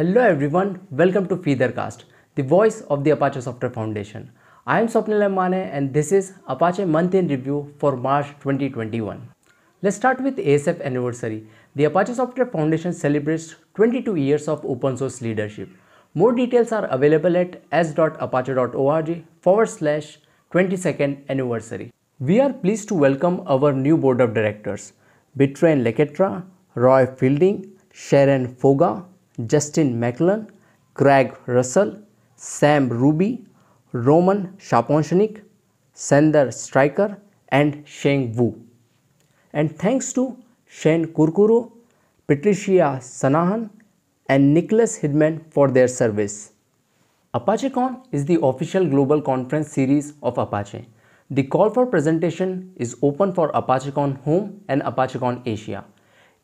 Hello everyone, welcome to Feedercast, the voice of the Apache Software Foundation. I am Swapnil Mane and this is Apache Month in Review for March 2021. Let's start with ASF anniversary. The Apache Software Foundation celebrates 22 years of open source leadership. More details are available at s.apache.org forward slash 22nd anniversary. We are pleased to welcome our new board of directors, Bitrain Leketra, Roy Fielding, Sharon Foga, Justin McClellan, Craig Russell, Sam Ruby, Roman Shaponchnik, Sander Stryker and Sheng Wu. And thanks to Shane Kurkuru, Patricia Sanahan and Nicholas Hidman for their service. ApacheCon is the official global conference series of Apache. The call for presentation is open for ApacheCon Home and ApacheCon Asia.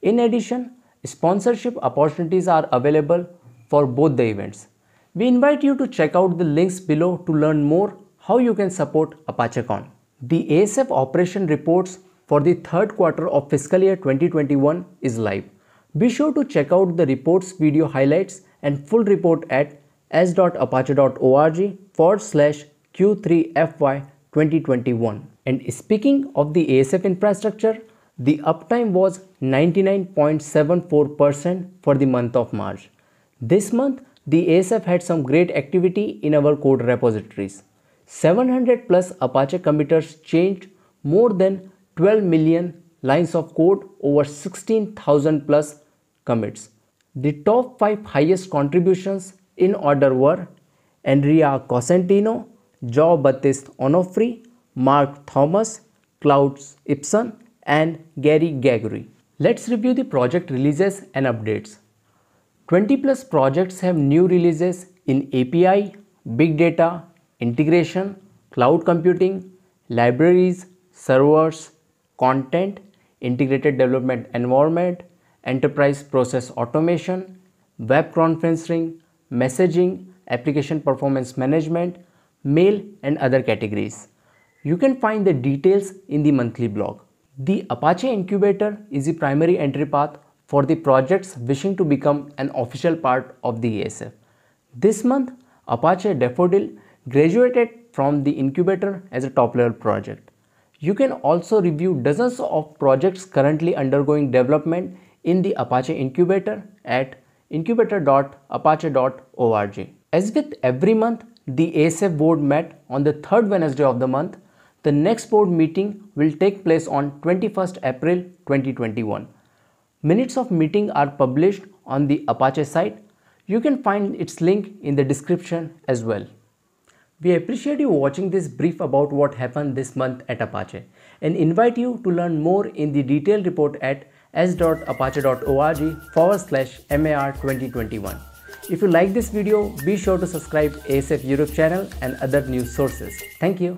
In addition, Sponsorship opportunities are available for both the events. We invite you to check out the links below to learn more how you can support ApacheCon. The ASF operation reports for the third quarter of fiscal year 2021 is live. Be sure to check out the report's video highlights and full report at s.apache.org forward slash Q3FY 2021. And speaking of the ASF infrastructure, the uptime was 99.74% for the month of March. This month, the ASF had some great activity in our code repositories. 700 plus Apache committers changed more than 12 million lines of code over 16,000 plus commits. The top 5 highest contributions in order were Andrea Cosentino, Joe Baptiste Onofri, Mark Thomas, Clouds Ibsen, and Gary Gregory. Let's review the project releases and updates. 20 plus projects have new releases in API, big data, integration, cloud computing, libraries, servers, content, integrated development environment, enterprise process automation, web conferencing, messaging, application performance management, mail and other categories. You can find the details in the monthly blog. The Apache Incubator is the primary entry path for the projects wishing to become an official part of the ESF. This month, Apache Daffodil graduated from the incubator as a top-level project. You can also review dozens of projects currently undergoing development in the Apache incubator at incubator.apache.org. As with every month, the ASF board met on the third Wednesday of the month the next board meeting will take place on 21st April 2021. Minutes of meeting are published on the Apache site. You can find its link in the description as well. We appreciate you watching this brief about what happened this month at Apache and invite you to learn more in the detailed report at s.apache.org forward slash MAR 2021. If you like this video, be sure to subscribe ASF Europe channel and other news sources. Thank you.